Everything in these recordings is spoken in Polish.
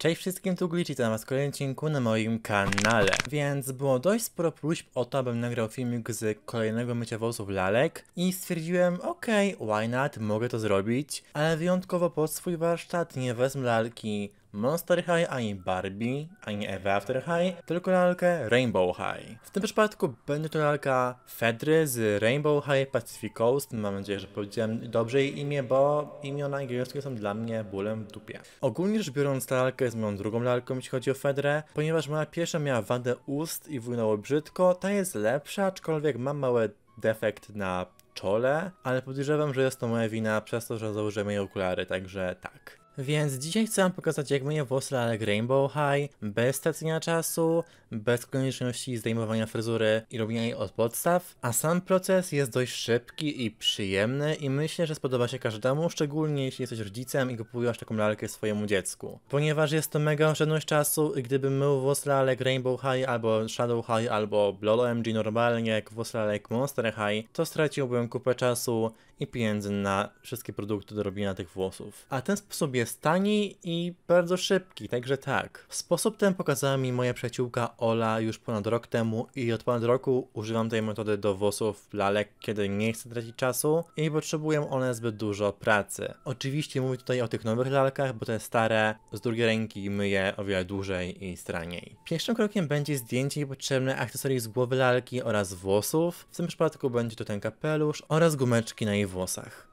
Cześć wszystkim, tu Glitchy, to na was kolejny odcinku na moim kanale. Więc było dość sporo próśb o to, abym nagrał filmik z kolejnego mycia włosów lalek i stwierdziłem, okej, okay, why not, mogę to zrobić, ale wyjątkowo pod swój warsztat nie wezmę lalki Monster High, ani Barbie, ani Eve After High, tylko lalkę Rainbow High. W tym przypadku będzie to lalka Fedry z Rainbow High Pacific Coast. Mam nadzieję, że powiedziałem dobrze jej imię, bo imiona angielskie są dla mnie bólem w dupie. Ogólnie rzecz biorąc, ta lalka jest moją drugą lalką, jeśli chodzi o Fedrę, ponieważ moja pierwsza miała wadę ust i wynęło brzydko. Ta jest lepsza, aczkolwiek mam mały defekt na czole, ale podejrzewam, że jest to moja wina przez to, że założyłem jej okulary, także tak. Więc dzisiaj chcę wam pokazać jak myję włosy lalek Rainbow High, bez stracenia czasu, bez konieczności zdejmowania fryzury i robienia jej od podstaw, a sam proces jest dość szybki i przyjemny i myślę, że spodoba się każdemu, szczególnie jeśli jesteś rodzicem i kupujesz taką lalkę swojemu dziecku. Ponieważ jest to mega oszczędność czasu i gdybym mył włosy lalek Rainbow High albo Shadow High albo Blood OMG normalnie jak włosy lalek Monster High, to straciłbym kupę czasu i pieniędzy na wszystkie produkty do robienia tych włosów. A ten sposób jest tani i bardzo szybki, także tak. Sposób ten pokazała mi moja przyjaciółka Ola już ponad rok temu i od ponad roku używam tej metody do włosów lalek, kiedy nie chcę tracić czasu i nie potrzebują one zbyt dużo pracy. Oczywiście mówię tutaj o tych nowych lalkach, bo te stare z drugiej ręki myję o wiele dłużej i straniej. Pierwszym krokiem będzie zdjęcie niepotrzebne akcesorii z głowy lalki oraz włosów. W tym przypadku będzie to ten kapelusz oraz gumeczki na jej włosach.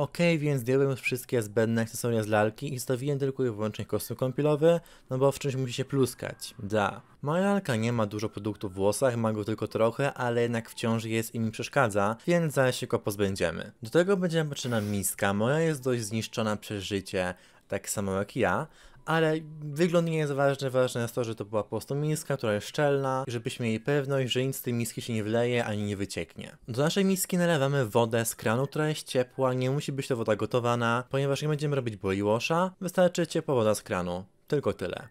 Ok, więc zdjąłem już wszystkie zbędne akcesoria z lalki i zostawiłem tylko i wyłącznie kostium kąpielowy, no bo w czymś musi się pluskać. Da. Moja lalka nie ma dużo produktów w włosach, ma go tylko trochę, ale jednak wciąż jest i mi przeszkadza, więc zaraz się go pozbędziemy. Do tego będzie potrzebna miska, moja jest dość zniszczona przez życie, tak samo jak ja, ale wygląd nie jest ważny. Ważne jest to, że to była po prostu miska, która jest szczelna, żebyśmy mieli pewność, że nic z tej miski się nie wleje ani nie wycieknie. Do naszej miski nalewamy wodę z kranu, która jest ciepła, nie musi być to woda gotowana, ponieważ nie będziemy robić boiłosza, wystarczy ciepła woda z kranu. Tylko tyle.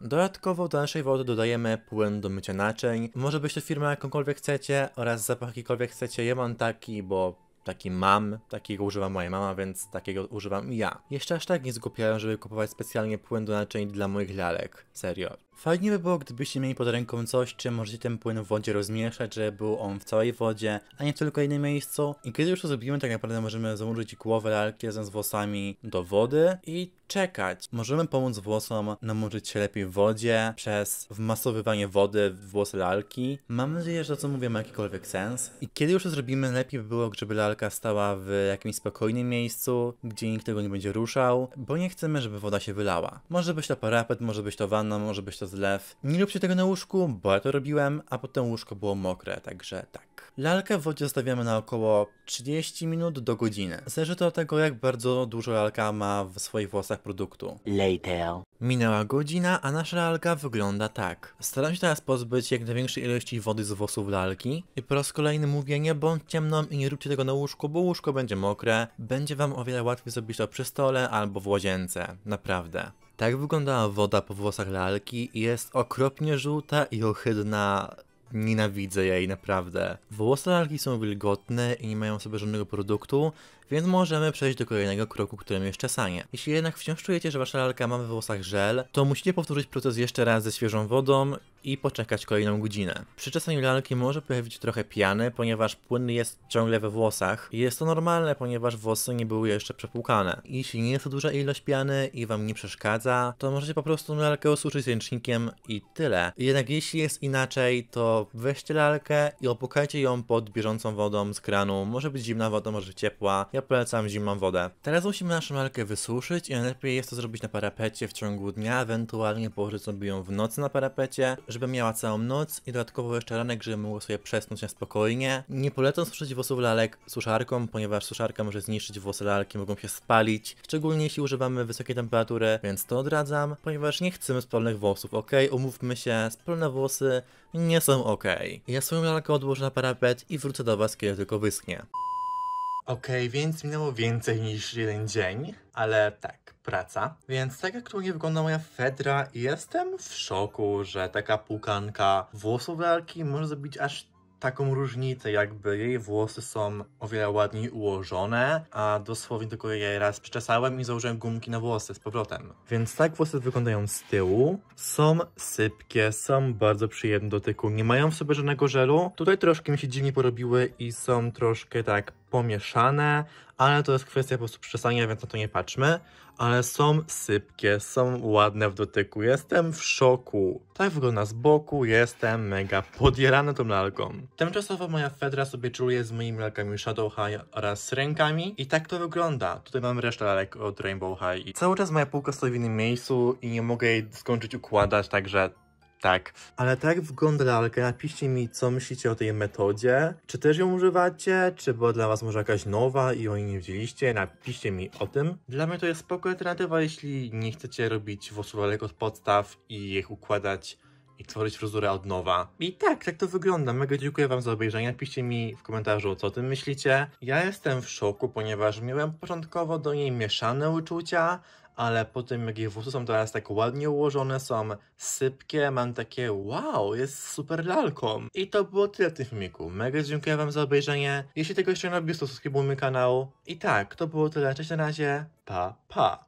Dodatkowo do naszej wody dodajemy płyn do mycia naczyń. Może być to firma jakąkolwiek chcecie oraz zapach jakikolwiek chcecie. Ja mam taki, bo Taki mam, takiego używa moja mama, więc takiego używam ja. Jeszcze aż tak nie zgłupiałem, żeby kupować specjalnie płyn do naczyń dla moich lalek. Serio. Fajnie by było, gdybyście mieli pod ręką coś, czym możecie ten płyn w wodzie rozmieszać, żeby był on w całej wodzie, a nie tylko w jednym miejscu. I kiedy już to zrobimy, tak naprawdę możemy założyć głowę lalki razem z włosami do wody i czekać. Możemy pomóc włosom namurzyć się lepiej w wodzie przez wmasowywanie wody w włosy lalki. Mam nadzieję, że to co mówię ma jakikolwiek sens. I kiedy już to zrobimy, lepiej by było, żeby lalka stała w jakimś spokojnym miejscu, gdzie nikt tego nie będzie ruszał, bo nie chcemy, żeby woda się wylała. Może być to parapet, może być to wanna, może być to zlew. Nie róbcie tego na łóżku, bo ja to robiłem, a potem łóżko było mokre, także tak. Lalkę w wodzie zostawiamy na około 30 minut do godziny. Zależy to od tego, jak bardzo dużo lalka ma w swoich włosach produktu. Later. Minęła godzina, a nasza lalka wygląda tak. Staram się teraz pozbyć jak największej ilości wody z włosów lalki. I po raz kolejny mówię, nie bądźcie mną i nie róbcie tego na łóżku, bo łóżko będzie mokre. Będzie wam o wiele łatwiej zrobić to przy stole albo w łazience. Naprawdę. Tak wyglądała woda po włosach lalki, jest okropnie żółta i ohydna, Nienawidzę jej, naprawdę. Włosy lalki są wilgotne i nie mają sobie żadnego produktu, więc możemy przejść do kolejnego kroku, którym jest czesanie. Jeśli jednak wciąż czujecie, że wasza lalka ma we włosach żel, to musicie powtórzyć proces jeszcze raz ze świeżą wodą i poczekać kolejną godzinę. Przy czesaniu lalki może pojawić trochę piany, ponieważ płyn jest ciągle we włosach. Jest to normalne, ponieważ włosy nie były jeszcze przepłukane. Jeśli nie jest to duża ilość piany i wam nie przeszkadza, to możecie po prostu lalkę osuszyć ręcznikiem i tyle. Jednak jeśli jest inaczej, to weźcie lalkę i opukajcie ją pod bieżącą wodą z kranu. Może być zimna woda, może być ciepła. Ja polecam zimną wodę. Teraz musimy naszą lalkę wysuszyć i najlepiej jest to zrobić na parapecie w ciągu dnia, ewentualnie położyć sobie ją w nocy na parapecie, żeby miała całą noc i dodatkowo jeszcze ranek, żeby mogła sobie przesnąć na spokojnie. Nie polecam suszyć włosów lalek suszarką, ponieważ suszarka może zniszczyć włosy lalki, mogą się spalić, szczególnie jeśli używamy wysokiej temperatury, więc to odradzam, ponieważ nie chcemy spalonych włosów, ok? Umówmy się, spalone włosy nie są ok okej. Okay. Ja swoją lalkę odłożę na parapet i wrócę do was, kiedy tylko wyschnie. Okej, okay, więc minęło więcej niż jeden dzień, ale tak, praca. Więc tak jak nie wygląda moja Fedra, jestem w szoku, że taka pukanka włosów lalki może zrobić aż taką różnicę, jakby jej włosy są o wiele ładniej ułożone, a dosłownie tylko je raz przeczesałem i założyłem gumki na włosy z powrotem. Więc tak włosy wyglądają z tyłu, są sypkie, są bardzo przyjemne do tyku, nie mają w sobie żadnego żelu. Tutaj troszkę mi się dziwnie porobiły i są troszkę tak pomieszane, ale to jest kwestia po prostu przesania, więc na to nie patrzmy ale są sypkie, są ładne w dotyku. Jestem w szoku. Tak wygląda z boku, jestem mega podjarany tą lalką. Tymczasowo moja Fedra sobie czuje z moimi lalkami Shadow High oraz rękami i tak to wygląda. Tutaj mam resztę lalek od Rainbow High. I cały czas moja półka stoi w innym miejscu i nie mogę jej skończyć układać, także tak. Ale tak w gondolalkę napiszcie mi, co myślicie o tej metodzie. Czy też ją używacie? Czy była dla was może jakaś nowa i o niej nie widzieliście? Napiszcie mi o tym. Dla mnie to jest spoko alternatywa, jeśli nie chcecie robić włosuwalek od podstaw i ich układać i tworzyć fryzurę od nowa. I tak, tak to wygląda. Mega dziękuję wam za obejrzenie. Napiszcie mi w komentarzu, co o tym myślicie. Ja jestem w szoku, ponieważ miałem początkowo do niej mieszane uczucia, ale po tym jak ich włosy są teraz tak ładnie ułożone, są sypkie, mam takie wow, jest super lalką. I to było tyle w tym filmiku. Mega dziękuję wam za obejrzenie. Jeśli tego jeszcze nie robisz, to subskrybujmy kanał. I tak, to było tyle. Cześć na razie. Pa, pa.